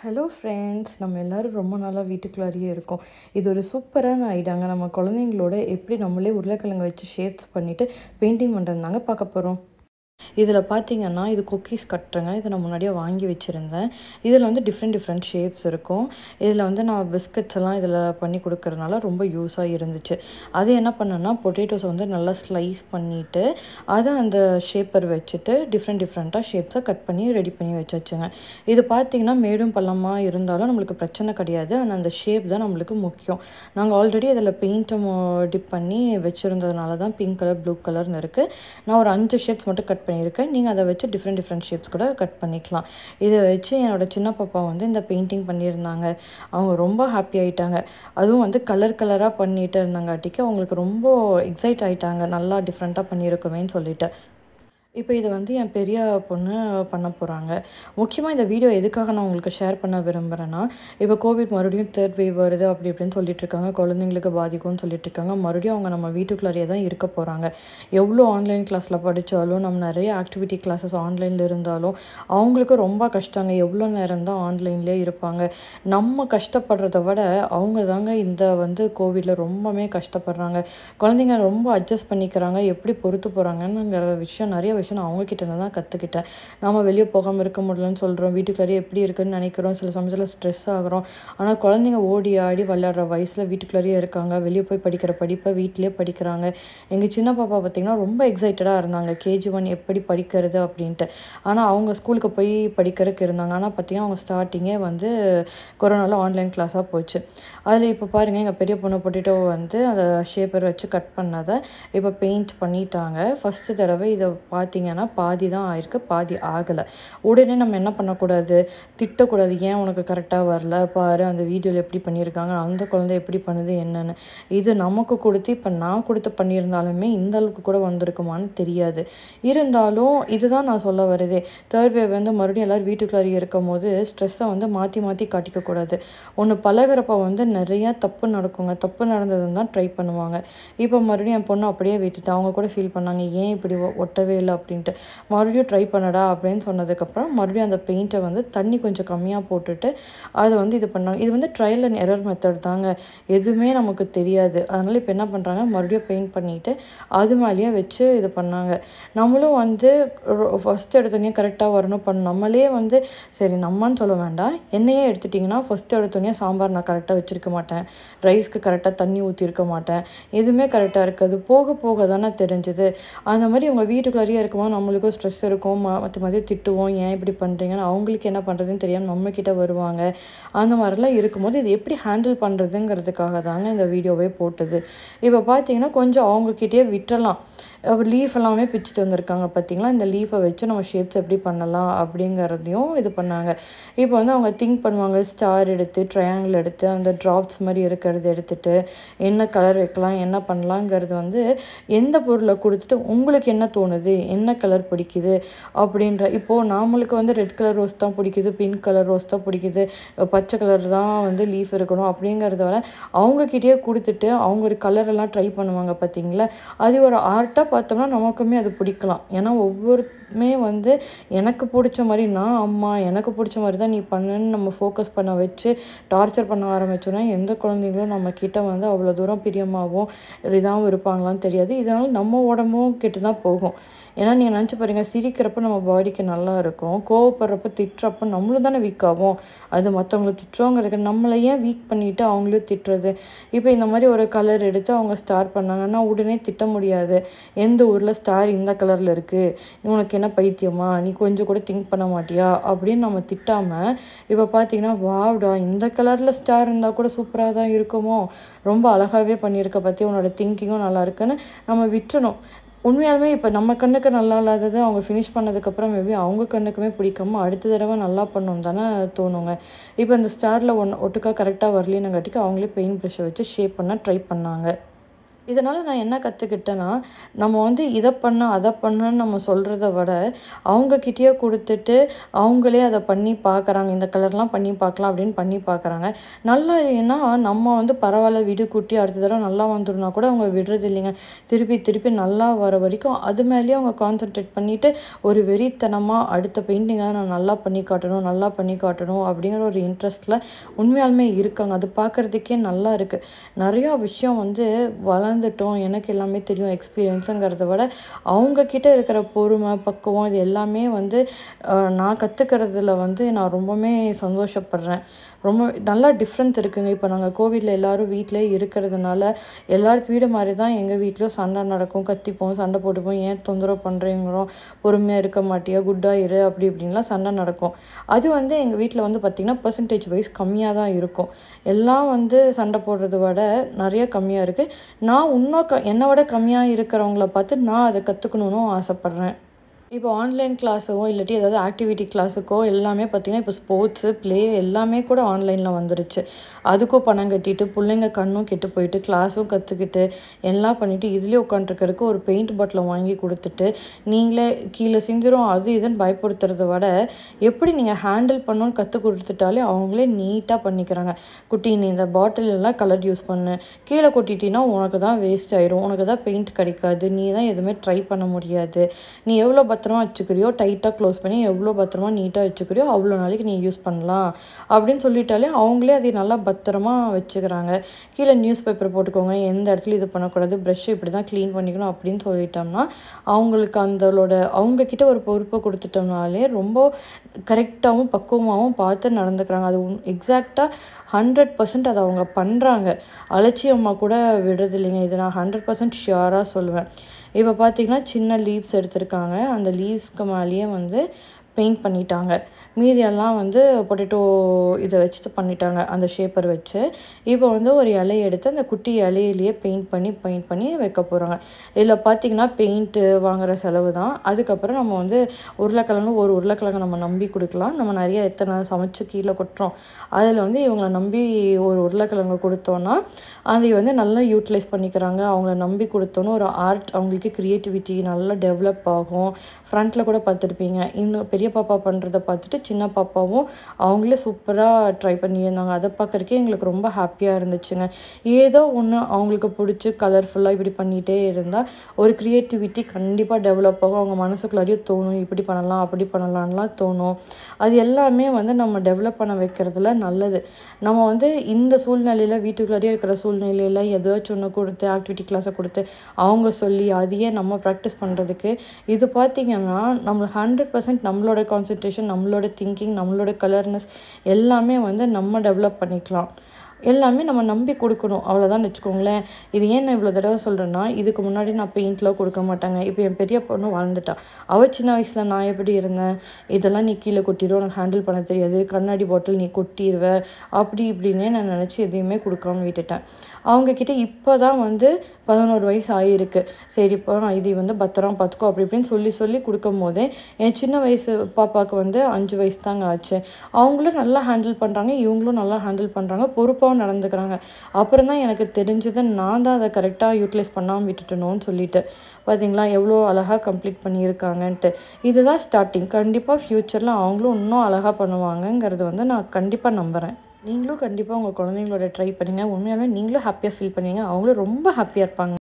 hello friends நம்ம எல்லோரும் ரொம்ப நாளாக வீட்டுக்குள்ளாரியே இருக்கோம் இது ஒரு சூப்பரான ஐடியாங்க நம்ம குழந்தைங்களோட எப்படி நம்மளே உருளைக்கிழங்கு வச்சு ஷேப்ஸ் பண்ணிவிட்டு பெயிண்டிங் பண்ணுறது தாங்க பார்க்க போகிறோம் இதில் பார்த்திங்கன்னா இது குக்கீஸ் கட்டுறேங்க இதை நான் முன்னாடியே வாங்கி வச்சுருந்தேன் இதில் வந்து டிஃப்ரெண்ட் டிஃப்ரெண்ட் ஷேப்ஸ் இருக்கும் இதில் வந்து நான் பிஸ்கட்ஸ் எல்லாம் இதில் பண்ணி கொடுக்குறதுனால ரொம்ப யூஸாக இருந்துச்சு அது என்ன பண்ணேன்னா பொட்டேட்டோஸை வந்து நல்லா ஸ்லைஸ் பண்ணிவிட்டு அதை அந்த ஷேப்பர் வச்சுட்டு டிஃப்ரெண்ட் டிஃப்ரெண்ட்டாக ஷேப்ஸை கட் பண்ணி ரெடி பண்ணி வச்சாச்சுங்க இது பார்த்திங்கன்னா மேடும் பள்ளமாக இருந்தாலும் நம்மளுக்கு பிரச்சனை கிடையாது ஆனால் அந்த ஷேப் தான் நம்மளுக்கு முக்கியம் நாங்கள் ஆல்ரெடி அதில் பெயிண்ட்டை டிப் பண்ணி வச்சுருந்ததுனால தான் பிங்க் கலர் ப்ளூ கலர்னு இருக்குது நான் ஒரு அஞ்சு ஷேப்ஸ் மட்டும் கட் பண்ணி பண்ணியிருக்கேன் நீங்கள் அதை வச்சு டிஃப்ரெண்ட் டிஃப்ரெண்ட் ஷேப்ஸ் கூட கட் பண்ணிக்கலாம் இதை வச்சு என்னோடய சின்ன பாப்பா வந்து இந்த பெயிண்டிங் பண்ணியிருந்தாங்க அவங்க ரொம்ப ஹாப்பி ஆகிட்டாங்க அதுவும் வந்து கலர் கலராக பண்ணிட்டு இருந்தாங்காட்டிக்கு அவங்களுக்கு ரொம்ப எக்ஸைட் ஆகிட்டாங்க நல்லா டிஃப்ரெண்ட்டாக பண்ணியிருக்குமேன்னு சொல்லிட்டு இப்போ இதை வந்து என் பெரிய பொண்ணு பண்ண போகிறாங்க முக்கியமாக இந்த வீடியோ எதுக்காக நான் உங்களுக்கு ஷேர் பண்ண விரும்புகிறேன்னா இப்போ கோவிட் மறுபடியும் தேர்ட் வேவ் வருது அப்படி இப்படின்னு சொல்லிட்டு இருக்காங்க குழந்தைங்களுக்கு பாதிக்கும்னு சொல்லிட்டு இருக்காங்க மறுபடியும் அவங்க நம்ம வீட்டுக்குள்ளாரியே தான் இருக்க போகிறாங்க எவ்வளோ ஆன்லைன் கிளாஸில் படித்தாலும் நம்ம நிறைய ஆக்டிவிட்டி கிளாஸஸ் ஆன்லைனில் இருந்தாலும் அவங்களுக்கு ரொம்ப கஷ்டங்க எவ்வளோ நேரம் தான் ஆன்லைன்லேயே இருப்பாங்க நம்ம கஷ்டப்படுறத விட அவங்க தாங்க இந்த வந்து கோவிடில் ரொம்பவே கஷ்டப்படுறாங்க குழந்தைங்க ரொம்ப அட்ஜஸ்ட் பண்ணிக்கிறாங்க எப்படி பொறுத்து போகிறாங்கன்னுங்கிற விஷயம் நிறைய விஷயம் விஷயம் நான் அவங்கக்கிட்ட இருந்து தான் கற்றுக்கிட்டேன் நாம் வெளியே போகாமல் இருக்க முடியலன்னு சொல்கிறோம் வீட்டுக்குள்ளாரே எப்படி இருக்குன்னு நினைக்கிறோம் சில சமயத்தில் ஸ்ட்ரெஸ் ஆகிறோம் ஆனால் குழந்தைங்க ஓடி ஆடி விளையாடுற வயசில் வீட்டுக்குள்ளாரியே இருக்காங்க வெளியே போய் படிக்கிற படிப்பை வீட்டிலே படிக்கிறாங்க எங்கள் சின்ன பாப்பா பார்த்திங்கன்னா ரொம்ப எக்ஸைட்டடாக இருந்தாங்க கேஜி ஒன் எப்படி படிக்கிறது அப்படின்ட்டு ஆனால் அவங்க ஸ்கூலுக்கு போய் படிக்கிறதுக்கு இருந்தாங்க ஆனால் பார்த்திங்கன்னா அவங்க ஸ்டார்டிங்கே வந்து கொரோனாவில் ஆன்லைன் கிளாஸாக போச்சு அதில் இப்போ பாருங்கள் எங்கள் பெரிய பொண்ணை பொட்டிட்டோ வந்து அந்த ஷேப்பர் வச்சு கட் பண்ணதை இப்போ பெயிண்ட் பண்ணிட்டாங்க ஃபஸ்ட்டு தடவை இதை பார்த்து பார்த்திங்கன்னா பாதி தான் ஆயிருக்கு பாதி ஆகலை உடனே நம்ம என்ன பண்ணக்கூடாது திட்டக்கூடாது ஏன் உனக்கு கரெக்டாக வரல பாரு அந்த வீடியோவில் எப்படி பண்ணியிருக்காங்க அந்த குழந்தை எப்படி பண்ணுது என்னென்னு இது நமக்கு கொடுத்து இப்போ நான் கொடுத்து பண்ணியிருந்தாலுமே இந்த அளவுக்கு கூட வந்திருக்குமான்னு தெரியாது இருந்தாலும் இதுதான் நான் சொல்ல வருதே தேர்ட் வேவ் வந்து மறுபடியும் எல்லோரும் வீட்டுக்குள்ளே இருக்கும் போது ஸ்ட்ரெஸ்ஸை வந்து மாற்றி மாற்றி காட்டிக்கக்கூடாது ஒன்று பழகிறப்ப வந்து நிறையா தப்பு நடக்குங்க தப்பு நடந்ததுன்னு தான் ட்ரை பண்ணுவாங்க இப்போ மறுபடியும் என் பொண்ணு அப்படியே விட்டுட்டு அவங்க கூட ஃபீல் பண்ணாங்க ஏன் இப்படி ஒட்டவே இல்லை அப்படின்ட்டு மறுபடியும் ட்ரை பண்ணடா அப்படின்னு சொன்னதுக்கப்புறம் மறுபடியும் அந்த பெயிண்ட்டை வந்து தண்ணி கொஞ்சம் கம்மியாக போட்டுட்டு அதை வந்து இது பண்ணாங்க இது வந்து ட்ரையல் அண்ட் எரர் மெத்தட் தாங்க எதுவுமே நமக்கு தெரியாது அதனால் இப்போ என்ன பண்ணுறாங்க மறுபடியும் பெயிண்ட் பண்ணிவிட்டு அது மேலேயே வச்சு இது பண்ணாங்க நம்மளும் வந்து ஃபஸ்ட் எடுத்தோடனே கரெக்டாக வரணும் பண்ண நம்மளே வந்து சரி நம்மன்னு சொல்ல வேண்டாம் என்னையே எடுத்துட்டிங்கன்னா ஃபஸ்ட்டு எடுத்தோடனே சாம்பார் நான் கரெக்டாக வச்சுருக்க மாட்டேன் ரைஸ்க்கு கரெக்டாக தண்ணி ஊற்றிருக்க மாட்டேன் எதுவுமே கரெக்டாக இருக்காது போக போக தானே தெரிஞ்சுது அந்த மாதிரி உங்கள் வீட்டுக்குள்ளேயே இருக்கும்போது நம்மளுக்கும் ஸ்ட்ரெஸ் இருக்கும் மற்ற மாதிரி திட்டுவோம் ஏன் இப்படி பண்ணுறீங்கன்னு அவங்களுக்கு என்ன பண்ணுறதுன்னு தெரியாமல் நம்மக்கிட்ட வருவாங்க அந்த மாதிரிலாம் இருக்கும்போது இது எப்படி ஹேண்டில் பண்ணுறதுங்கிறதுக்காக தாங்க இந்த வீடியோவே போட்டது இப்போ பார்த்தீங்கன்னா கொஞ்சம் அவங்கக்கிட்டே விட்டுறலாம் லீஃப் எல்லாமே பிச்சுட்டு வந்திருக்காங்க பார்த்தீங்களா இந்த லீஃபை வச்சு நம்ம ஷேப்ஸ் எப்படி பண்ணலாம் அப்படிங்கிறதையும் இது பண்ணாங்க இப்போ வந்து அவங்க திங்க் பண்ணுவாங்க ஸ்டார் எடுத்து ட்ரையாங்கிள் எடுத்து அந்த ட்ராப்ஸ் மாதிரி இருக்கிறது எடுத்துகிட்டு என்ன கலர் வைக்கலாம் என்ன பண்ணலாங்கிறது வந்து எந்த பொருளை கொடுத்துட்டு உங்களுக்கு என்ன தோணுது என்ன கலர் பிடிக்குது அப்படின்ற இப்போது நாமளுக்கு வந்து ரெட் கலர் ரோஸ் தான் பிடிக்குது பிங்க் கலர் ரோஸ் தான் பிடிக்குது பச்சை கலர் தான் வந்து லீஃப் இருக்கணும் அப்படிங்கிறத விட அவங்கக்கிட்டேயே கொடுத்துட்டு அவங்க ஒரு கலரெல்லாம் ட்ரை பண்ணுவாங்க பார்த்தீங்களா அது ஒரு ஆர்ட்டாக பார்த்தோம்னா நமக்குமே அது பிடிக்கலாம் ஏன்னா ஒவ்வொரு எல்லாருமே வந்து எனக்கு பிடிச்ச மாதிரி நான் அம்மா எனக்கு பிடிச்ச மாதிரி தான் நீ பண்ணுன்னு நம்ம ஃபோக்கஸ் பண்ண வச்சு டார்ச்சர் பண்ண ஆரம்பிச்சோன்னா எந்த குழந்தைங்களும் நம்ம கிட்ட வந்து அவ்வளோ தூரம் பிரியமாகவும் இதாகவும் இருப்பாங்களான்னு தெரியாது இதனால் நம்ம உடம்பும் கெட்டு தான் போகும் ஏன்னா நீங்கள் நினச்சி பாருங்க சிரிக்கிறப்ப நம்ம பாடிக்கு நல்லா இருக்கும் கோவப்படுறப்ப திட்டுறப்ப நம்மளும் தானே வீக் ஆகும் அது மற்றவங்கள திட்டுறோங்கிறதுக்கு நம்மளை ஏன் வீக் பண்ணிவிட்டு அவங்களும் திட்டுறது இப்போ இந்த மாதிரி ஒரு கலர் எடுத்து அவங்க ஸ்டார் பண்ணாங்கன்னா உடனே திட்ட முடியாது எந்த ஊரில் ஸ்டார் இந்த கலரில் இருக்குது உனக்கு என்ன பைத்தியமா நீ கொஞ்சம் கூட திங்க் பண்ண மாட்டியா அப்படின்னு நம்ம திட்டாமல் இப்போ பார்த்தீங்கன்னா வாவ்டா இந்த கலரில் ஸ்டார் இருந்தால் கூட சூப்பராக தான் இருக்குமோ ரொம்ப அழகாகவே பண்ணியிருக்க பற்றி உன்னோட திங்கிங்கும் நல்லா இருக்குன்னு நம்ம விட்டுணும் உண்மையாலுமே இப்போ நம்ம கண்ணுக்கு நல்லா இல்லாதது அவங்க ஃபினிஷ் பண்ணதுக்கப்புறம் மேபி அவங்க கண்ணுக்குமே பிடிக்காம அடுத்த தடவை நல்லா பண்ணணும் தானே தோணுங்க இப்போ இந்த ஸ்டாரில் ஒன் ஒட்டுக்கா கரெக்டாக வரலின்னுங்காட்டிக்கு அவங்களே பெயிண்ட் ப்ரெஷ்ஷை வச்சு ஷேப் பண்ண ட்ரை பண்ணாங்க இதனால் நான் என்ன கற்றுக்கிட்டேன்னா நம்ம வந்து இதை பண்ண அதை பண்ணன்னு நம்ம சொல்கிறத விட அவங்கக்கிட்டேயே கொடுத்துட்டு அவங்களே அதை பண்ணி பார்க்குறாங்க இந்த கலர்லாம் பண்ணி பார்க்கலாம் அப்படின்னு பண்ணி பார்க்குறாங்க நல்லா இல்லைன்னா நம்ம வந்து பரவாயில்ல விடு கூட்டி அடுத்த தடவை நல்லா வந்துடும்னா கூட அவங்க விடுறது இல்லைங்க திருப்பி திருப்பி நல்லா வர வரைக்கும் அது மேலேயே அவங்க கான்சென்ட்ரேட் பண்ணிவிட்டு ஒரு வெறித்தனமாக அடுத்த பெயிண்டிங்காக நான் நல்லா பண்ணி காட்டணும் நல்லா பண்ணி காட்டணும் அப்படிங்கிற ஒரு இன்ட்ரெஸ்ட்டில் உண்மையாலுமே இருக்காங்க அது பார்க்குறதுக்கே நல்லா இருக்குது நிறையா விஷயம் வந்து வள வளர்ந்துட்டோம் எனக்கு எல்லாமே தெரியும் எக்ஸ்பீரியன்ஸுங்கிறத விட அவங்கக்கிட்ட இருக்கிற பொறுமை பக்குவம் இது எல்லாமே வந்து நான் கற்றுக்கிறதுல வந்து நான் ரொம்பவுமே சந்தோஷப்படுறேன் ரொம்ப நல்லா டிஃப்ரென்ஸ் இருக்குங்க இப்போ நாங்கள் கோவிடில் எல்லோரும் வீட்டிலே இருக்கிறதுனால எல்லாருக்கும் வீடு மாதிரி தான் எங்கள் வீட்லேயும் சண்டை நடக்கும் கத்திப்போம் சண்டை போட்டுப்போம் ஏன் தொந்தரவு பண்ணுறீங்கிறோம் பொறுமையாக இருக்க மாட்டியா குட்டாக இரு அப்படி இப்படின்லாம் சண்டை நடக்கும் அது வந்து எங்கள் வீட்டில் வந்து பார்த்திங்கன்னா பர்சன்டேஜ் வைஸ் கம்மியாக தான் இருக்கும் எல்லாம் வந்து சண்டை போடுறத விட நிறைய கம்மியாக இருக்குது நான் இன்னும் க என்னை விட கம்மியாக இருக்கிறவங்கள பார்த்து நான் அதை கற்றுக்கணுன்னும் ஆசைப்பட்றேன் இப்போ ஆன்லைன் கிளாஸோ இல்லாட்டி ஏதாவது ஆக்டிவிட்டி கிளாஸுக்கோ எல்லாமே பார்த்திங்கன்னா இப்போ ஸ்போர்ட்ஸு ப்ளே எல்லாமே கூட ஆன்லைனில் வந்துருச்சு அதுக்கும் பணம் கட்டிட்டு பிள்ளைங்க கண்ணும் கெட்டு போயிட்டு கிளாஸும் கற்றுக்கிட்டு எல்லாம் பண்ணிவிட்டு இதுலேயே உட்காந்துருக்கிறதுக்கு ஒரு பெயிண்ட் பாட்டில் வாங்கி கொடுத்துட்டு நீங்களே கீழே சிந்திரும் அது இதுன்னு பயப்படுத்துறத விட எப்படி நீங்கள் ஹேண்டில் பண்ணணும்னு கற்றுக் கொடுத்துட்டாலே அவங்களே நீட்டாக பண்ணிக்கிறாங்க குட்டி நீ இந்த பாட்டில் எல்லாம் கலர் யூஸ் பண்ணு கீழே கொட்டிட்டினா உனக்கு தான் வேஸ்ட் ஆயிரும் உனக்கு தான் பெயிண்ட் கிடைக்காது நீ தான் எதுவுமே ட்ரை பண்ண முடியாது நீ எவ்வளோ பத்திரமா வச்சுக்கிறியோ டைட்டாக க்ளோஸ் பண்ணி எவ்வளோ பத்திரமா நீட்டாக வச்சுக்கிறியோ அவ்வளோ நாளைக்கு நீ யூஸ் பண்ணலாம் அப்படின்னு சொல்லிட்டாலே அவங்களே அதை நல்லா பத்திரமா வச்சுக்கிறாங்க கீழே நியூஸ் பேப்பர் போட்டுக்கோங்க எந்த இடத்துல இது பண்ணக்கூடாது ப்ரெஷ்ஷை இப்படி தான் க்ளீன் பண்ணிக்கணும் அப்படின்னு சொல்லிட்டோம்னா அவங்களுக்கு அந்தளோட அவங்கக்கிட்ட ஒரு பொறுப்பை கொடுத்துட்டோம்னாலே ரொம்ப கரெக்டாகவும் பக்குவமாகவும் பார்த்து நடந்துக்கிறாங்க அது எக்ஸாக்டாக ஹண்ட்ரட் பர்சன்ட் அதை அவங்க பண்ணுறாங்க அலட்சியமாக கூட விடுறது இல்லைங்க இதை நான் ஹண்ட்ரட் பர்சன்ட் ஷியோராக சொல்லுவேன் இப்போ பார்த்திங்கன்னா சின்ன லீவ்ஸ் எடுத்திருக்காங்க அந்த லீவ்ஸ்க்கு மேலேயே வந்து பெயிண்ட் பண்ணிட்டாங்க மீதியெல்லாம் வந்து பொட்டேட்டோ இதை வச்சுட்டு பண்ணிட்டாங்க அந்த ஷேப்பர் வச்சு இப்போ வந்து ஒரு இலையை எடுத்து அந்த குட்டி இலையிலேயே பெயிண்ட் பண்ணி பெயிண்ட் பண்ணி வைக்க போகிறாங்க இதில் பார்த்திங்கன்னா பெயிண்ட்டு வாங்குகிற செலவு தான் அதுக்கப்புறம் நம்ம வந்து உருளைக்கிழங்கு ஒரு உருளைக்கிழங்கு நம்ம நம்பி கொடுக்கலாம் நம்ம நிறைய எத்தனை சமைச்சு கீழே கொட்டுறோம் அதில் வந்து இவங்களை நம்பி ஒரு உருளைக்கிழங்கு கொடுத்தோன்னா அதை வந்து நல்லா யூட்டிலைஸ் பண்ணிக்கிறாங்க அவங்கள நம்பி கொடுத்தோன்னு ஒரு ஆர்ட் அவங்களுக்கு க்ரியேட்டிவிட்டி நல்லா டெவலப் ஆகும் ஃப்ரண்ட்டில் கூட பார்த்துருப்பீங்க இன்னும் பெரிய பாப்பா பண்ணுறதை பார்த்துட்டு சின்ன பாப்பாவும் அவங்களே சூப்பராக ட்ரை பண்ணியிருந்தாங்க அதை பார்க்குறக்கே எங்களுக்கு ரொம்ப ஹாப்பியாக இருந்துச்சுங்க ஏதோ ஒன்று அவங்களுக்கு பிடிச்சி கலர்ஃபுல்லாக இப்படி பண்ணிகிட்டே இருந்தால் ஒரு க்ரியேட்டிவிட்டி கண்டிப்பாக டெவலப் ஆகும் அவங்க மனசுக்குள்ளாரியும் தோணும் இப்படி பண்ணலாம் அப்படி பண்ணலாம்லாம் தோணும் அது எல்லாமே வந்து நம்ம டெவலப் பண்ண வைக்கிறதுல நல்லது நம்ம வந்து இந்த சூழ்நிலையில் வீட்டுக்குள்ளாரியே இருக்கிற சூழ்நிலையில் ஏதாச்சும் ஒன்று கொடுத்து ஆக்டிவிட்டி கிளாஸை கொடுத்து அவங்க சொல்லி அதையே நம்ம ப்ராக்டிஸ் பண்ணுறதுக்கு இது பார்த்திங்கன்னா நம்ம ஹண்ட்ரட் பர்சன்ட் நம்மளோட கான்சன்ட்ரேஷன் நம்மளோட திங்கிங் நம்மளோட கலர்னஸ் எல்லாமே வந்து நம்ம டெவலப் பண்ணிக்கலாம் எல்லாமே நம்ம நம்பி கொடுக்கணும் அவ்வளோதான் வச்சுக்கோங்களேன் இது ஏன் நான் இவ்வளோ தடவை சொல்கிறேன்னா இதுக்கு முன்னாடி நான் பெயிண்ட்லாம் கொடுக்க மாட்டாங்க இப்போ என் பெரிய பொண்ணு வளர்ந்துட்டா அவள் சின்ன வயசில் நான் எப்படி இருந்தேன் இதெல்லாம் நீ கீழே கொட்டிடும் உனக்கு ஹேண்டில் பண்ண தெரியாது கண்ணாடி பாட்டில் நீ கொட்டிடுவ அப்படி இப்படின்னே நான் நினச்சி எதையுமே கொடுக்காம விட்டுட்டேன் அவங்கக்கிட்ட இப்போ தான் வந்து பதினோரு வயசு ஆகியிருக்கு சரிப்பா நான் இது வந்து பத்திரம் பார்த்துக்கோ அப்படி இப்படின்னு சொல்லி சொல்லி கொடுக்கும் போதே என் சின்ன வயசு பாப்பாவுக்கு வந்து அஞ்சு வயசு தாங்க ஆச்சு அவங்களும் நல்லா ஹேண்டில் பண்ணுறாங்க இவங்களும் நல்லா ஹேண்டில் பண்ணுறாங்க பொறுப்பாகவும் நடந்துக்கிறாங்க அப்புறம் தான் எனக்கு தெரிஞ்சதை நான் தான் அதை கரெக்டாக யூட்டிலைஸ் பண்ணாமல் விட்டுட்டணும்னு சொல்லிட்டு பார்த்தீங்களா எவ்வளோ அழகாக கம்ப்ளீட் பண்ணியிருக்காங்கன்ட்டு இதுதான் ஸ்டார்டிங் கண்டிப்பாக ஃப்யூச்சரில் அவங்களும் இன்னும் அழகாக பண்ணுவாங்கங்கிறது வந்து நான் கண்டிப்பாக நம்புகிறேன் நீங்களும் கண்டிப்பாக உங்கள் குழந்தைங்களோட ட்ரை பண்ணுங்கள் உண்மையாலுமே நீங்களும் ஹாப்பியாக ஃபீல் பண்ணுவீங்க அவங்களும் ரொம்ப ஹாப்பியாக இருப்பாங்க